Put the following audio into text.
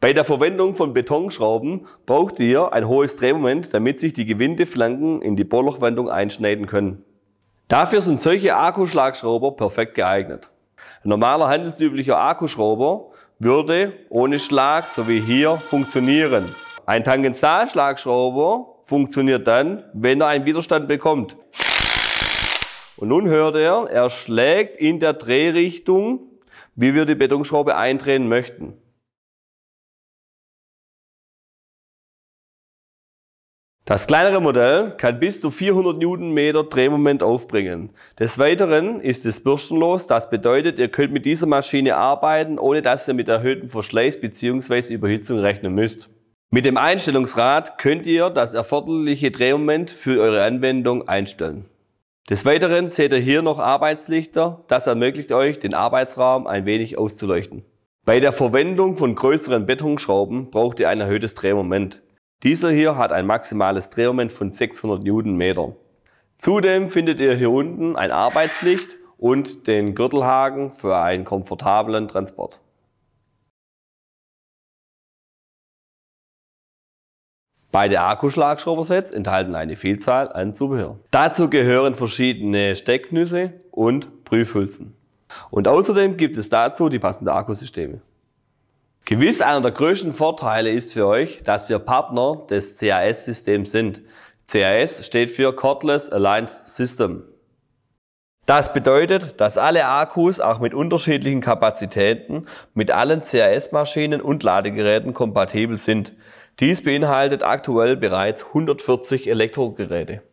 Bei der Verwendung von Betonschrauben braucht ihr ein hohes Drehmoment, damit sich die Gewindeflanken in die Bohrlochwandung einschneiden können. Dafür sind solche Akkuschlagschrauber perfekt geeignet. Ein normaler handelsüblicher Akkuschrauber würde ohne Schlag, so wie hier, funktionieren. Ein Tangensalschlagschrauber funktioniert dann, wenn er einen Widerstand bekommt. Und nun hört er, er schlägt in der Drehrichtung, wie wir die Betonschraube eindrehen möchten. Das kleinere Modell kann bis zu 400 Newtonmeter Drehmoment aufbringen. Des Weiteren ist es bürstenlos, das bedeutet, ihr könnt mit dieser Maschine arbeiten, ohne dass ihr mit erhöhtem Verschleiß bzw. Überhitzung rechnen müsst. Mit dem Einstellungsrad könnt ihr das erforderliche Drehmoment für eure Anwendung einstellen. Des Weiteren seht ihr hier noch Arbeitslichter, das ermöglicht euch, den Arbeitsraum ein wenig auszuleuchten. Bei der Verwendung von größeren Betonschrauben braucht ihr ein erhöhtes Drehmoment. Dieser hier hat ein maximales Drehmoment von 600 Newtonmeter. Zudem findet ihr hier unten ein Arbeitslicht und den Gürtelhaken für einen komfortablen Transport. Beide Akkuschlagschraubersets enthalten eine Vielzahl an Zubehör. Dazu gehören verschiedene Stecknüsse und Prüfhülsen. Und außerdem gibt es dazu die passenden Akkusysteme. Gewiss einer der größten Vorteile ist für euch, dass wir Partner des CAS-Systems sind. CAS steht für Cordless Alliance System. Das bedeutet, dass alle Akkus auch mit unterschiedlichen Kapazitäten mit allen CAS-Maschinen und Ladegeräten kompatibel sind. Dies beinhaltet aktuell bereits 140 Elektrogeräte.